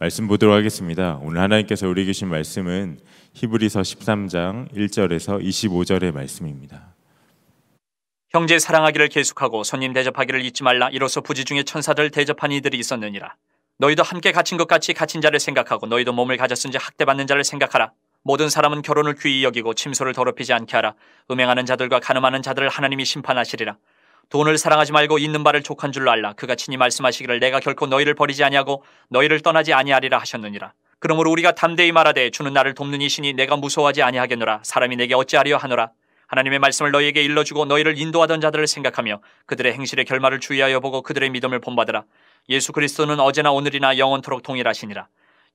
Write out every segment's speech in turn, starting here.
말씀 보도록 하겠습니다. 오늘 하나님께서 우리 주신 말씀은 히브리서 13장 1절에서 25절의 말씀입니다. 형제 사랑하기를 계속하고 손님 대접하기를 잊지 말라. 이로써 부지 중에 천사들 대접한 이들이 있었느니라. 너희도 함께 갇힌 것 같이 갇힌 자를 생각하고 너희도 몸을 가졌은지 학대받는 자를 생각하라. 모든 사람은 결혼을 귀히 여기고 침소를 더럽히지 않게 하라. 음행하는 자들과 가늠하는 자들을 하나님이 심판하시리라. 돈을 사랑하지 말고 있는 바를 족한 줄 알라. 그가 친히 말씀하시기를 내가 결코 너희를 버리지 아니하고 너희를 떠나지 아니하리라 하셨느니라. 그러므로 우리가 담대히 말하되 주는 나를 돕는 이신이 내가 무서워하지 아니하겠노라. 사람이 내게 어찌하리요 하노라. 하나님의 말씀을 너희에게 일러주고 너희를 인도하던 자들을 생각하며 그들의 행실의 결말을 주의하여 보고 그들의 믿음을 본받으라. 예수 그리스도는 어제나 오늘이나 영원토록 동일하시니라.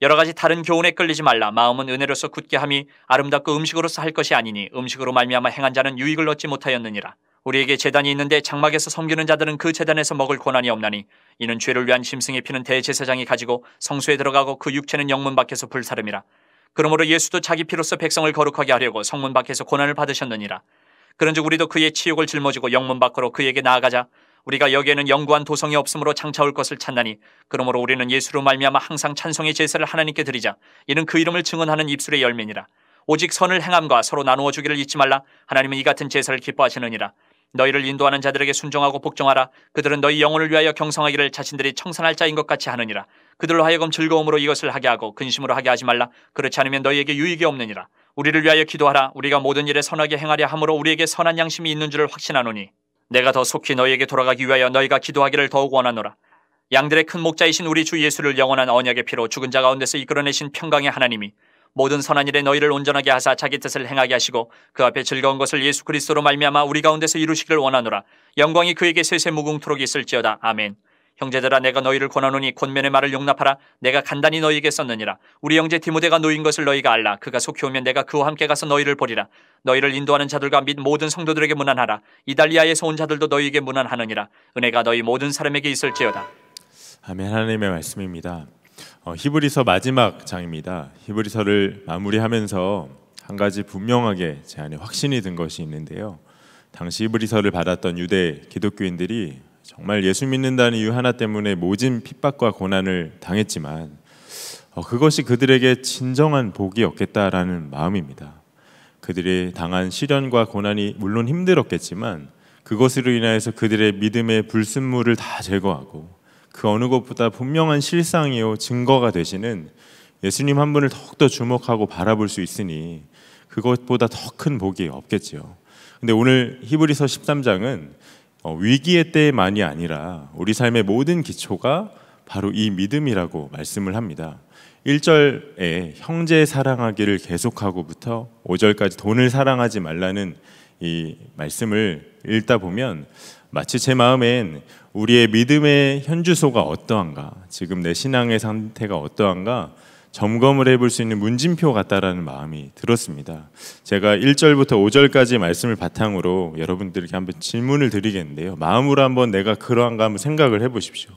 여러 가지 다른 교훈에 끌리지 말라. 마음은 은혜로서 굳게 함이 아름답고 음식으로서 할 것이 아니니 음식으로 말미암아 행한 자는 유익을 얻지 못하였느니라. 우리에게 재단이 있는데 장막에서 섬기는 자들은 그 재단에서 먹을 권한이 없나니 이는 죄를 위한 심승의 피는 대제사장이 가지고 성소에 들어가고 그 육체는 영문 밖에서 불사름이라. 그러므로 예수도 자기 피로서 백성을 거룩하게 하려고 성문 밖에서 고난을 받으셨느니라. 그런즉 우리도 그의 치욕을 짊어지고 영문 밖으로 그에게 나아가자. 우리가 여기에는 영구한 도성이 없으므로 장차올 것을 찾나니 그러므로 우리는 예수로 말미암아 항상 찬송의 제사를 하나님께 드리자. 이는 그 이름을 증언하는 입술의 열매니라. 오직 선을 행함과 서로 나누어 주기를 잊지 말라. 하나님은 이 같은 제사를 기뻐하시느니라. 너희를 인도하는 자들에게 순종하고 복종하라. 그들은 너희 영혼을 위하여 경성하기를 자신들이 청산할 자인 것 같이 하느니라. 그들로 하여금 즐거움으로 이것을 하게 하고 근심으로 하게 하지 말라. 그렇지 않으면 너희에게 유익이 없느니라. 우리를 위하여 기도하라. 우리가 모든 일에 선하게 행하려 함으로 우리에게 선한 양심이 있는 줄을 확신하노니. 내가 더 속히 너희에게 돌아가기 위하여 너희가 기도하기를 더욱 원하노라. 양들의 큰 목자이신 우리 주 예수를 영원한 언약의 피로 죽은 자 가운데서 이끌어내신 평강의 하나님이 모든 선한 일에 너희를 온전하게 하사 자기 뜻을 행하게 하시고 그 앞에 즐거운 것을 예수 그리스도로 말미암아 우리 가운데서 이루시기를 원하노라. 영광이 그에게 세세 무궁토록 있을지어다. 아멘. 형제들아 내가 너희를 권하노니 권면의 말을 용납하라 내가 간단히 너희에게 썼느니라 우리 형제 디모데가 놓인 것을 너희가 알라 그가 속히 오면 내가 그와 함께 가서 너희를 보리라 너희를 인도하는 자들과 및 모든 성도들에게 문안하라 이달리아에서 온 자들도 너희에게 문안하느니라 은혜가 너희 모든 사람에게 있을지어다 아멘 하나님의 말씀입니다 어, 히브리서 마지막 장입니다. 히브리서를 마무리하면서 한 가지 분명하게 제 안에 확신이 든 것이 있는데요. 당시 히브리서를 받았던 유대 기독교인들이 정말 예수 믿는다는 이유 하나 때문에 모진 핍박과 고난을 당했지만 어, 그것이 그들에게 진정한 복이었겠다라는 마음입니다. 그들이 당한 시련과 고난이 물론 힘들었겠지만 그것으로 인하여서 그들의 믿음의 불순물을 다 제거하고 그 어느 것보다 분명한 실상이요 증거가 되시는 예수님 한 분을 더욱더 주목하고 바라볼 수 있으니 그것보다 더 큰 복이 없겠지요. 근데 오늘 히브리서 13장은 어, 위기의 때만이 아니라 우리 삶의 모든 기초가 바로 이 믿음이라고 말씀을 합니다. 1절에 형제 사랑하기를 계속하고부터 5절까지 돈을 사랑하지 말라는 이 말씀을 읽다 보면 마치 제 마음엔 우리의 믿음의 현주소가 어떠한가, 지금 내 신앙의 상태가 어떠한가 점검을 해볼 수 있는 문진표 같다라는 마음이 들었습니다. 제가 1절부터 5절까지 말씀을 바탕으로 여러분들께 한번 질문을 드리겠는데요. 마음으로 한번 내가 그러한가 한번 생각을 해보십시오.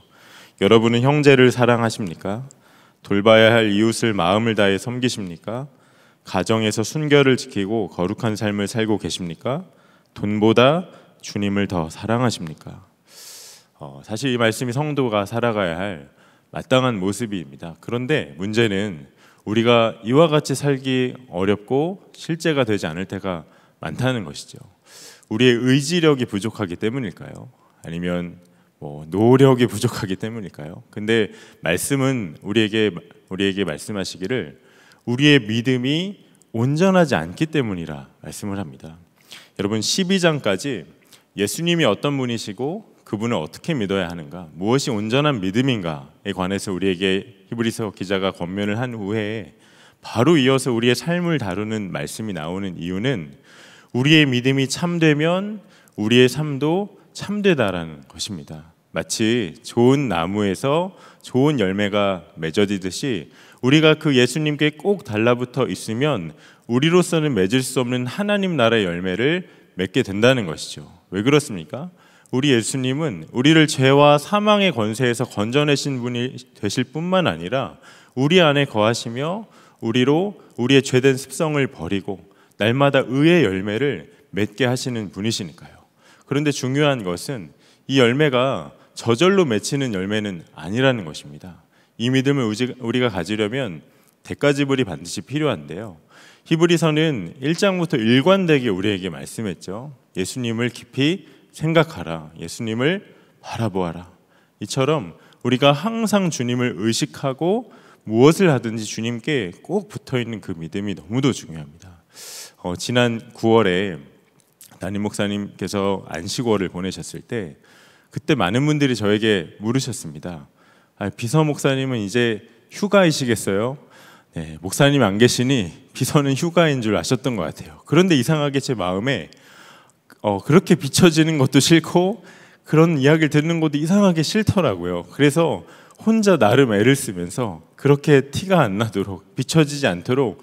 여러분은 형제를 사랑하십니까? 돌봐야 할 이웃을 마음을 다해 섬기십니까? 가정에서 순결을 지키고 거룩한 삶을 살고 계십니까? 돈보다 주님을 더 사랑하십니까? 어, 사실 이 말씀이 성도가 살아가야 할 마땅한 모습입니다. 그런데 문제는 우리가 이와 같이 살기 어렵고 실제가 되지 않을 때가 많다는 것이죠. 우리의 의지력이 부족하기 때문일까요? 아니면 뭐 노력이 부족하기 때문일까요? 근데 말씀은 우리에게 우리에게 말씀하시기를 우리의 믿음이 온전하지 않기 때문이라 말씀을 합니다. 여러분 12장까지 예수님이 어떤 분이시고 그분을 어떻게 믿어야 하는가, 무엇이 온전한 믿음인가에 관해서 우리에게 히브리서 기자가 권면을 한 후에 바로 이어서 우리의 삶을 다루는 말씀이 나오는 이유는 우리의 믿음이 참되면 우리의 삶도 참되다라는 것입니다. 마치 좋은 나무에서 좋은 열매가 맺어지듯이 우리가 그 예수님께 꼭 달라붙어 있으면 우리로서는 맺을 수 없는 하나님 나라의 열매를 맺게 된다는 것이죠. 왜 그렇습니까? 우리 예수님은 우리를 죄와 사망의 권세에서 건져내신 분이 되실 뿐만 아니라 우리 안에 거하시며 우리로 우리의 죄된 습성을 버리고 날마다 의의 열매를 맺게 하시는 분이시니까요. 그런데 중요한 것은 이 열매가 저절로 맺히는 열매는 아니라는 것입니다. 이 믿음을 우리가 가지려면 대가 지불이 반드시 필요한데요. 히브리서는 1장부터 일관되게 우리에게 말씀했죠. 예수님을 깊이 생각하라. 예수님을 바라보아라. 이처럼 우리가 항상 주님을 의식하고 무엇을 하든지 주님께 꼭 붙어 있는 그 믿음이 너무도 중요합니다. 어, 지난 9월에 담임 목사님께서 안식월을 보내셨을 때 그때 많은 분들이 저에게 물으셨습니다. 아, 비서 목사님은 이제 휴가이시겠어요? 네, 목사님 안 계시니 비서는 휴가인 줄 아셨던 것 같아요. 그런데 이상하게 제 마음에 어, 그렇게 비춰지는 것도 싫고 그런 이야기를 듣는 것도 이상하게 싫더라고요. 그래서 혼자 나름 애를 쓰면서 그렇게 티가 안 나도록 비춰지지 않도록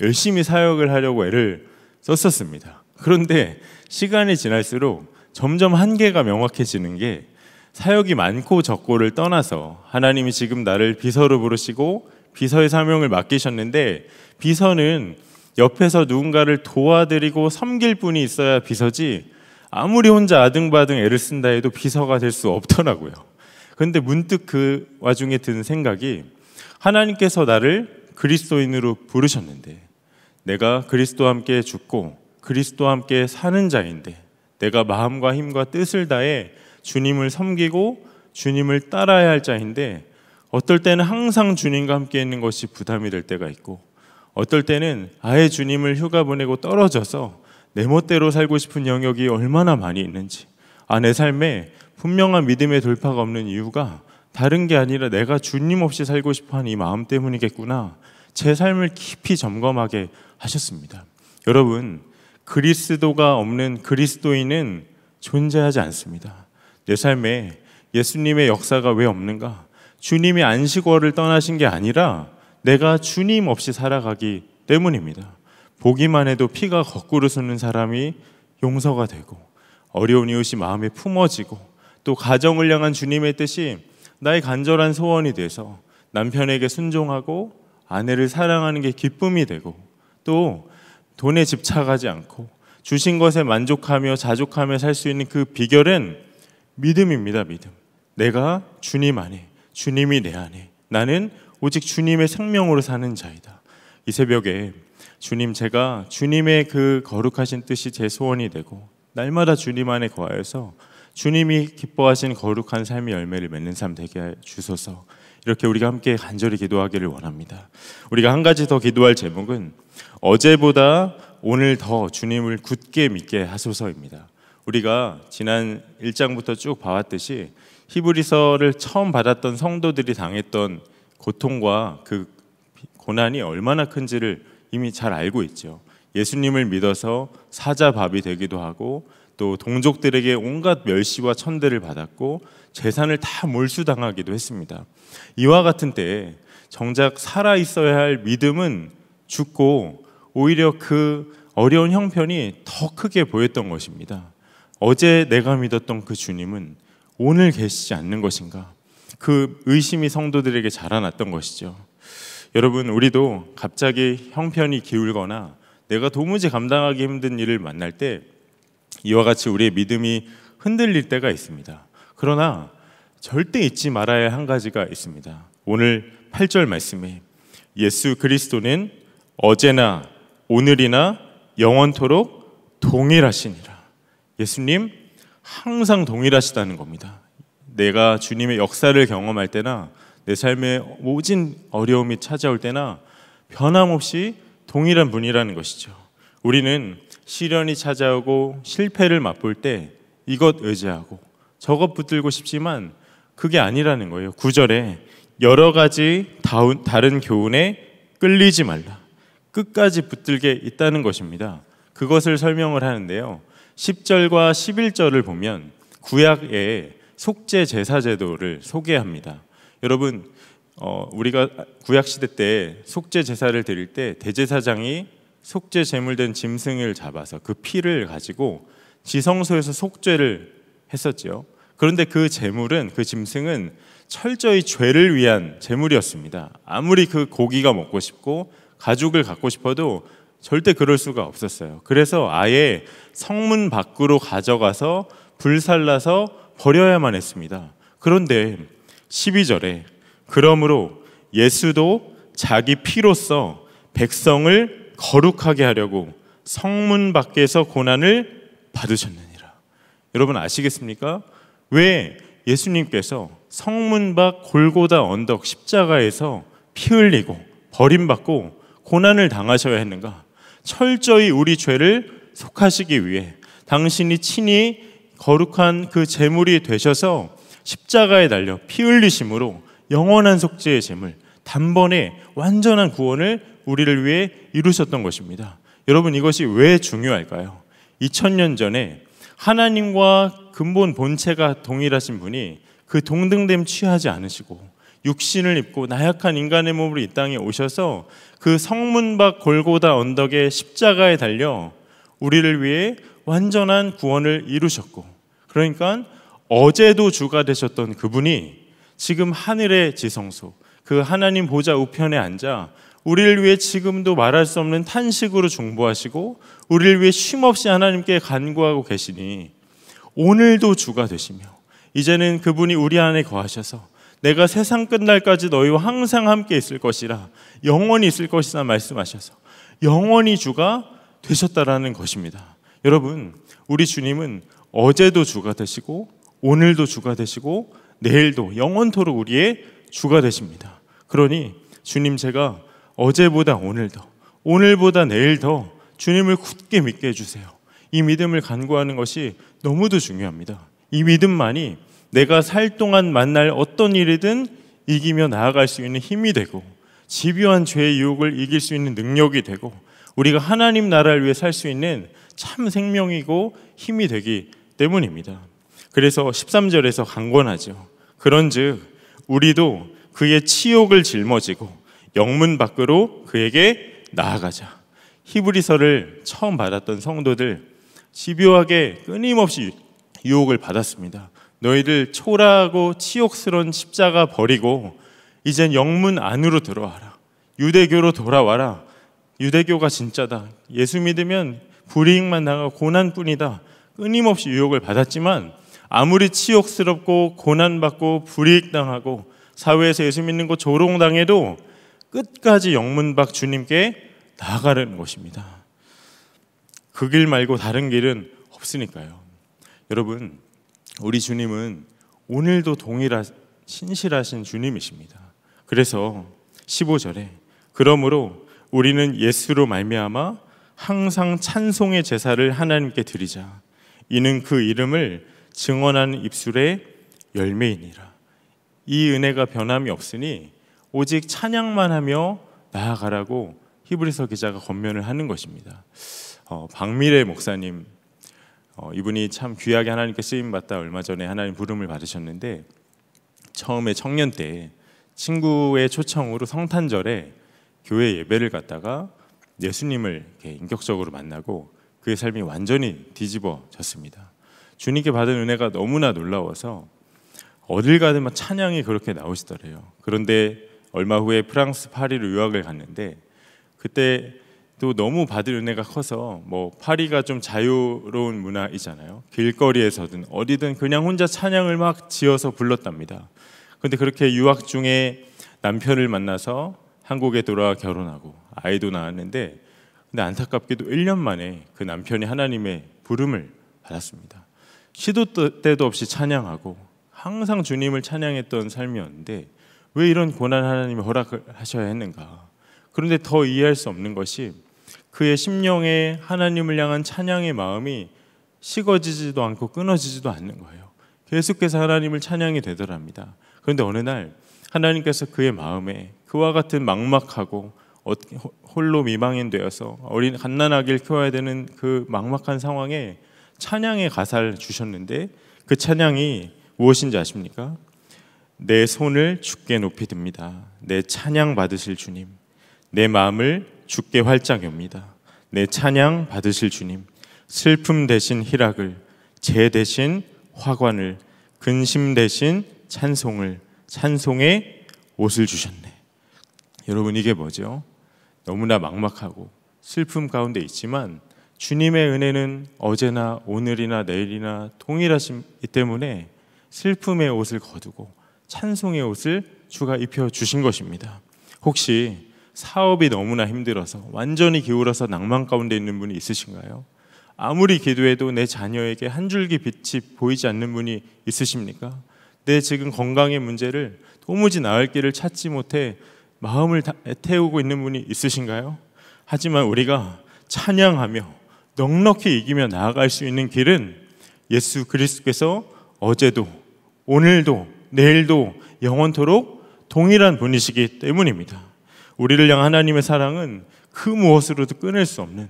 열심히 사역을 하려고 애를 썼었습니다. 그런데 시간이 지날수록 점점 한계가 명확해지는 게 사역이 많고 적고를 떠나서 하나님이 지금 나를 비서로 부르시고 비서의 사명을 맡기셨는데 비서는 옆에서 누군가를 도와드리고 섬길 분이 있어야 비서지 아무리 혼자 아등바등 애를 쓴다 해도 비서가 될 수 없더라고요. 그런데 문득 그 와중에 드는 생각이 하나님께서 나를 그리스도인으로 부르셨는데 내가 그리스도와 함께 죽고 그리스도와 함께 사는 자인데 내가 마음과 힘과 뜻을 다해 주님을 섬기고 주님을 따라야 할 자인데 어떨 때는 항상 주님과 함께 있는 것이 부담이 될 때가 있고 어떨 때는 아예 주님을 휴가 보내고 떨어져서 내 멋대로 살고 싶은 영역이 얼마나 많이 있는지 아내 삶에 분명한 믿음의 돌파가 없는 이유가 다른 게 아니라 내가 주님 없이 살고 싶어하는 이 마음 때문이겠구나 제 삶을 깊이 점검하게 하셨습니다. 여러분 그리스도가 없는 그리스도인은 존재하지 않습니다. 내 삶에 예수님의 역사가 왜 없는가? 주님이 안식월을 떠나신 게 아니라 내가 주님 없이 살아가기 때문입니다. 보기만 해도 피가 거꾸로 쓰는 사람이 용서가 되고 어려운 이웃이 마음에 품어지고 또 가정을 향한 주님의 뜻이 나의 간절한 소원이 돼서 남편에게 순종하고 아내를 사랑하는 게 기쁨이 되고 또 돈에 집착하지 않고 주신 것에 만족하며 자족하며 살 수 있는 그 비결은 믿음입니다. 믿음. 내가 주님 안에, 주님이 내 안에, 나는 오직 주님의 생명으로 사는 자이다. 이 새벽에 주님 제가 주님의 그 거룩하신 뜻이 제 소원이 되고 날마다 주님 안에 거하여서 주님이 기뻐하신 거룩한 삶의 열매를 맺는 삶 되게 주소서. 이렇게 우리가 함께 간절히 기도하기를 원합니다. 우리가 한 가지 더 기도할 제목은 어제보다 오늘 더 주님을 굳게 믿게 하소서입니다. 우리가 지난 1장부터 쭉 봐왔듯이 히브리서를 처음 받았던 성도들이 당했던 고통과 그 고난이 얼마나 큰지를 이미 잘 알고 있죠. 예수님을 믿어서 사자밥이 되기도 하고 또 동족들에게 온갖 멸시와 천대를 받았고 재산을 다 몰수당하기도 했습니다. 이와 같은 때에 정작 살아 있어야 할 믿음은 죽고 오히려 그 어려운 형편이 더 크게 보였던 것입니다. 어제 내가 믿었던 그 주님은 오늘 계시지 않는 것인가? 그 의심이 성도들에게 자라났던 것이죠. 여러분, 우리도 갑자기 형편이 기울거나 내가 도무지 감당하기 힘든 일을 만날 때 이와 같이 우리의 믿음이 흔들릴 때가 있습니다. 그러나 절대 잊지 말아야 한 가지가 있습니다. 오늘 8절 말씀에 예수 그리스도는 어제나 오늘이나 영원토록 동일하시니라. 예수님 항상 동일하시다는 겁니다. 내가 주님의 역사를 경험할 때나 내 삶에 모진 어려움이 찾아올 때나 변함없이 동일한 분이라는 것이죠. 우리는 시련이 찾아오고 실패를 맛볼 때 이것 의지하고 저것 붙들고 싶지만 그게 아니라는 거예요. 구절에 여러 가지 다운, 다른 교훈에 끌리지 말라. 끝까지 붙들게 있다는 것입니다. 그것을 설명을 하는데요. 10절과 11절을 보면 구약에 속죄 제사 제도를 소개합니다. 여러분 어, 우리가 구약 시대 때 속죄 제사를 드릴 때 대제사장이 속죄 제물된 짐승을 잡아서 그 피를 가지고 지성소에서 속죄를 했었지요. 그런데 그 제물은 그 짐승은 철저히 죄를 위한 제물이었습니다. 아무리 그 고기가 먹고 싶고 가죽을 갖고 싶어도 절대 그럴 수가 없었어요. 그래서 아예 성문 밖으로 가져가서 불살라서 버려야만 했습니다. 그런데 12절에 그러므로 예수도 자기 피로써 백성을 거룩하게 하려고 성문 밖에서 고난을 받으셨느니라. 여러분 아시겠습니까? 왜 예수님께서 성문 밖 골고다 언덕 십자가에서 피 흘리고 버림받고 고난을 당하셔야 했는가? 철저히 우리 죄를 속하시기 위해 당신이 친히 거룩한 그 제물이 되셔서 십자가에 달려 피 흘리심으로 영원한 속죄의 제물 단번에 완전한 구원을 우리를 위해 이루셨던 것입니다. 여러분 이것이 왜 중요할까요? 2000년 전에 하나님과 근본 본체가 동일하신 분이 그 동등됨 취하지 않으시고 육신을 입고 나약한 인간의 몸으로 이 땅에 오셔서 그 성문 밖 골고다 언덕의 십자가에 달려 우리를 위해 완전한 구원을 이루셨고 그러니까 어제도 주가 되셨던 그분이 지금 하늘의 지성소 그 하나님 보좌 우편에 앉아 우리를 위해 지금도 말할 수 없는 탄식으로 중보하시고 우리를 위해 쉼없이 하나님께 간구하고 계시니 오늘도 주가 되시며 이제는 그분이 우리 안에 거하셔서 내가 세상 끝날까지 너희와 항상 함께 있을 것이라 영원히 있을 것이라 말씀하셔서 영원히 주가 되셨다라는 것입니다. 여러분, 우리 주님은 어제도 주가 되시고 오늘도 주가 되시고 내일도 영원토록 우리의 주가 되십니다. 그러니 주님 제가 어제보다 오늘 더, 오늘보다 내일 더 주님을 굳게 믿게 해주세요. 이 믿음을 간구하는 것이 너무도 중요합니다. 이 믿음만이 내가 살 동안 만날 어떤 일이든 이기며 나아갈 수 있는 힘이 되고 집요한 죄의 유혹을 이길 수 있는 능력이 되고 우리가 하나님 나라를 위해 살 수 있는 참 생명이고 힘이 되기 때문입니다. 그래서 13절에서 강권하죠. 그런즉 우리도 그의 치욕을 짊어지고 영문 밖으로 그에게 나아가자. 히브리서를 처음 받았던 성도들 집요하게 끊임없이 유혹을 받았습니다. 너희들 초라하고 치욕스러운 십자가 버리고 이젠 영문 안으로 들어와라. 유대교로 돌아와라. 유대교가 진짜다. 예수 믿으면 불이익만 당하고 고난뿐이다. 끊임없이 유혹을 받았지만 아무리 치욕스럽고 고난받고 불이익당하고 사회에서 예수 믿는 것 조롱당해도 끝까지 영문박 주님께 나아가는 것입니다. 그 길 말고 다른 길은 없으니까요. 여러분, 우리 주님은 오늘도 동일한 신실하신 주님이십니다. 그래서 15절에 그러므로 우리는 예수로 말미암아 항상 찬송의 제사를 하나님께 드리자. 이는 그 이름을 증언한 입술의 열매이니라. 이 은혜가 변함이 없으니 오직 찬양만 하며 나아가라고 히브리서 기자가 권면을 하는 것입니다. 어, 박미래 목사님 어, 이분이 참 귀하게 하나님께 쓰임 받다 얼마 전에 하나님 부름을 받으셨는데 처음에 청년 때 친구의 초청으로 성탄절에 교회 예배를 갔다가 예수님을 인격적으로 만나고 그의 삶이 완전히 뒤집어졌습니다. 주님께 받은 은혜가 너무나 놀라워서 어딜 가든 막 찬양이 그렇게 나오시더래요. 그런데 얼마 후에 프랑스 파리로 유학을 갔는데 그때 또 너무 받을 은혜가 커서 뭐 파리가 좀 자유로운 문화이잖아요. 길거리에서든 어디든 그냥 혼자 찬양을 막 지어서 불렀답니다. 근데 그렇게 유학 중에 남편을 만나서 한국에 돌아 결혼하고 아이도 낳았는데 근데 안타깝게도 1년 만에 그 남편이 하나님의 부름을 받았습니다. 시도 때도 없이 찬양하고 항상 주님을 찬양했던 삶이었는데 왜 이런 고난 하나님이 허락을 하셔야 했는가? 그런데 더 이해할 수 없는 것이 그의 심령에 하나님을 향한 찬양의 마음이 식어지지도 않고 끊어지지도 않는 거예요. 계속해서 하나님을 찬양이 되더랍니다. 그런데 어느 날 하나님께서 그의 마음에 그와 같은 막막하고 어, 홀로 미망인 되어서 어린 갓난아기를 키워야 되는 그 막막한 상황에 찬양의 가사를 주셨는데 그 찬양이 무엇인지 아십니까? 내 손을 주께 높이 듭니다. 내 찬양 받으실 주님. 내 마음을 주께 활짝 엽니다. 내 찬양 받으실 주님. 슬픔 대신 희락을, 재 대신 화관을, 근심 대신 찬송을, 찬송에 옷을 주셨네. 여러분 이게 뭐죠? 너무나 막막하고 슬픔 가운데 있지만 주님의 은혜는 어제나 오늘이나 내일이나 동일하시기 때문에 슬픔의 옷을 거두고 찬송의 옷을 주가 입혀 주신 것입니다. 혹시 사업이 너무나 힘들어서 완전히 기울어서 낭만 가운데 있는 분이 있으신가요? 아무리 기도해도 내 자녀에게 한 줄기 빛이 보이지 않는 분이 있으십니까? 내 지금 건강의 문제를 도무지 나을 길을 찾지 못해 마음을 태우고 있는 분이 있으신가요? 하지만 우리가 찬양하며 넉넉히 이기며 나아갈 수 있는 길은 예수 그리스께서 어제도 오늘도 내일도 영원토록 동일한 분이시기 때문입니다. 우리를 향한 하나님의 사랑은 그 무엇으로도 끊을 수 없는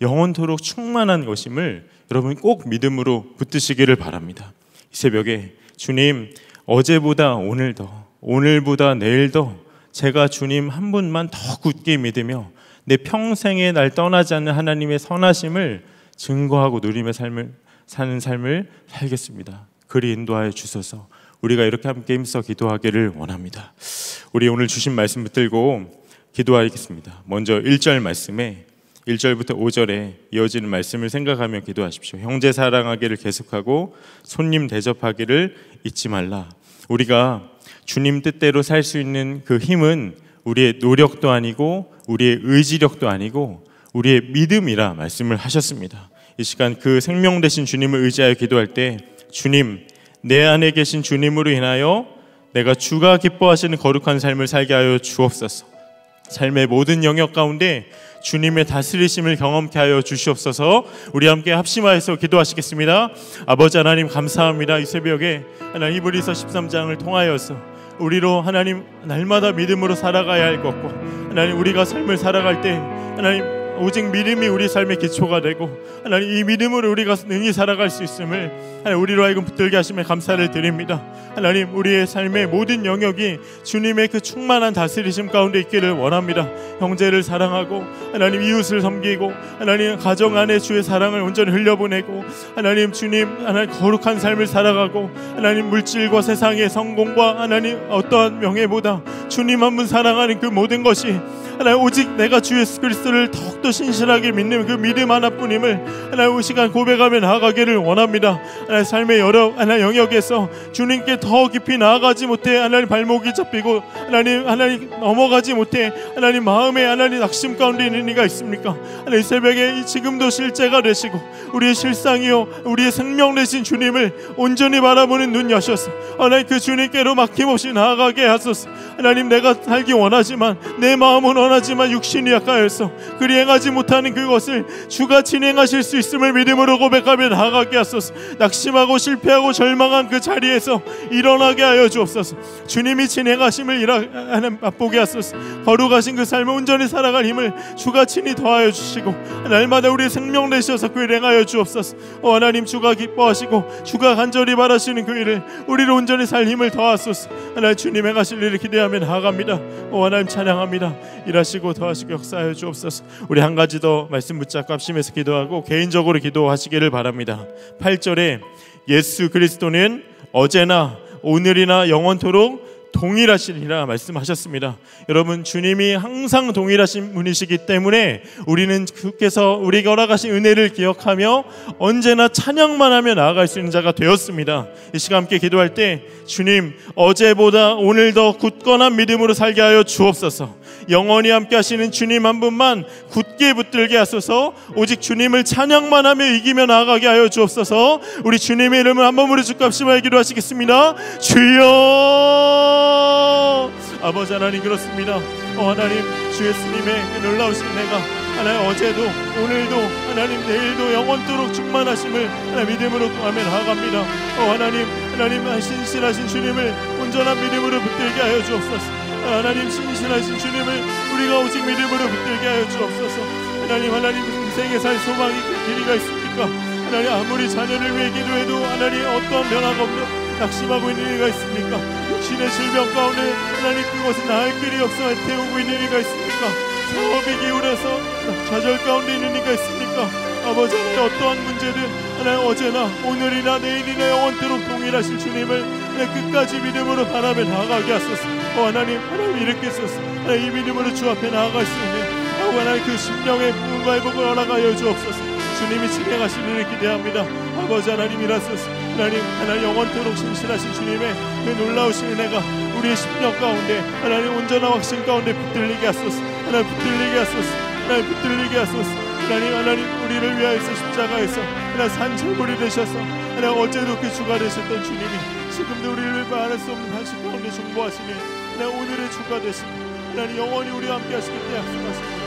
영원토록 충만한 것임을 여러분 꼭 믿음으로 붙드시기를 바랍니다. 새벽에 주님 어제보다 오늘 더 오늘보다 내일 더 제가 주님 한 분만 더 굳게 믿으며 내 평생에 날 떠나지 않는 하나님의 선하심을 증거하고 누림의 삶을 사는 삶을 살겠습니다. 그리 인도하여 주소서. 우리가 이렇게 함께 힘써 기도하기를 원합니다. 우리 오늘 주신 말씀 붙들고 기도하겠습니다. 먼저 1절 말씀에 1절부터 5절에 이어지는 말씀을 생각하며 기도하십시오. 형제 사랑하기를 계속하고 손님 대접하기를 잊지 말라. 우리가 주님 뜻대로 살 수 있는 그 힘은 우리의 노력도 아니고 우리의 의지력도 아니고 우리의 믿음이라 말씀을 하셨습니다. 이 시간 그 생명 대신 주님을 의지하여 기도할 때 주님 내 안에 계신 주님으로 인하여 내가 주가 기뻐하시는 거룩한 삶을 살게 하여 주옵소서. 삶의 모든 영역 가운데 주님의 다스리심을 경험케 하여 주시옵소서. 우리 함께 합심하여서 기도하시겠습니다. 아버지 하나님 감사합니다. 이 새벽에 하나님 히브리서 13장을 통하여서 우리로 하나님 날마다 믿음으로 살아가야 할것과 하나님 우리가 삶을 살아갈 때 하나님 오직 믿음이 우리 삶의 기초가 되고 하나님 이 믿음으로 우리가 능히 살아갈 수 있음을 하나님 우리로 하여금 붙들게 하심에 감사를 드립니다. 하나님 우리의 삶의 모든 영역이 주님의 그 충만한 다스리심 가운데 있기를 원합니다. 형제를 사랑하고 하나님 이웃을 섬기고 하나님 가정 안에 주의 사랑을 온전히 흘려보내고 하나님 주님 하나님 거룩한 삶을 살아가고 하나님 물질과 세상의 성공과 하나님 어떠한 명예보다 주님 한 분 사랑하는 그 모든 것이 하나님 오직 내가 주 예수 그리스도를 더욱더 신실하게 믿는 그 믿음 하나뿐임을 하나님 이 시간 고백하며 나아가기를 원합니다 하나님 삶의 여러 하나 영역에서 주님께 더 깊이 나아가지 못해 하나님 발목이 잡히고 하나님 하나님 넘어가지 못해 하나님 마음에 하나님 낙심 가운데 있는 이가 있습니까 하나님 새벽에 지금도 실제가 되시고 우리의 실상이요 우리의 생명 되신 주님을 온전히 바라보는 눈 여셔서 하나님 그 주님께로 막힘없이 나아가게 하소서 하나님 내가 살기 원하지만 내 마음은 선나지만 육신이 약하여서 그리 행하지 못하는 그것을 주가 진행하실 수 있음을 믿음으로 고백하며 나가게 하소서 낙심하고 실패하고 절망한 그 자리에서 일어나게 하여 주옵소서 주님이 진행하심을 일하는 맛보게 하소서 거룩하신 그 삶을 온전히 살아갈 힘을 주가 친히 더하여 주시고 날마다 우리의 생명 내셔서 그 일을 행하여 주옵소서 오 하나님 주가 기뻐하시고 주가 간절히 바라시는 그 일을 우리를 온전히 살 힘을 더하소서 하나님 주님 행하실 일을 기대하며 나아갑니다 오 하나님 찬양합니다 일하시고 더하시고 역사하여 주옵소서. 우리 한 가지 더 말씀 붙잡고 합심해서 기도하고 개인적으로 기도하시기를 바랍니다. 8절에 예수 그리스도는 어제나 오늘이나 영원토록 동일하시리라 말씀하셨습니다. 여러분 주님이 항상 동일하신 분이시기 때문에 우리는 주께서 우리가 허락하신 은혜를 기억하며 언제나 찬양만 하며 나아갈 수 있는 자가 되었습니다. 이 시간 함께 기도할 때 주님 어제보다 오늘 더 굳건한 믿음으로 살게 하여 주옵소서. 영원히 함께 하시는 주님 한 분만 굳게 붙들게 하소서 오직 주님을 찬양만 하며 이기며 나아가게 하여 주옵소서 우리 주님의 이름을 한 번으로 주값심하 기도하시겠습니다 주여 아버지 하나님 그렇습니다 어 하나님 주 예수님의 놀라우신 내가 하나님 어제도 오늘도 하나님 내일도 영원토록 충만하심을 하나님 믿음으로 구하며 나아갑니다. 어 하나님 하나님 신실하신 주님을 온전한 믿음으로 붙들게 하여 주옵소서. 하나님 신실하신 주님을 우리가 오직 믿음으로 붙들게 하여 주옵소서 하나님 하나님 인생에 살 소망이 그 길이가 있습니까 하나님 아무리 자녀를 위해 기도해도 하나님 어떠한 변화가 없는 낙심하고 있는 이가 있습니까 육신의 질병 가운데 하나님 그곳은 나의 길이 없어 태우고 있는 이가 있습니까 사업이 기울어서 좌절 가운데 있는 이가 있습니까 아버지 하 어떠한 문제든 하나님 어제나 오늘이나 내일이나 영원토록 동일하실 주님을 내 끝까지 믿음으로 바람에 나아가게 하소서 어, 하나님 하나님 이렇게 소서 하나님 아, 이름으로 주 앞에 나아갈 수 있는 어, 아, 하나님 그 심령의 무궁화의 복을 허락하여 주옵소서 주님이 진행하시는 기대합니다 아버지 하나님 이라소서 하나님 하나 영원토록 신실하신 주님의 그 놀라우신 은혜가 우리의 심령 가운데 하나님 온전한 확신 가운데 붙들리게 하소서 하나님 붙들리게 하소서 하나님 붙들리게 하소서 하나님 하나님 우리를 위하여서 십자가에서 하나 산철물이 되셔서 하나 어제도 그 주가 되셨던 주님이 지금도 우리를 말할 수 없는 한식 가운데 중보하시니 내 오늘의 주가 되시고 다 하나님 영원히 우리와 함께 하시길 때 약속하십니다.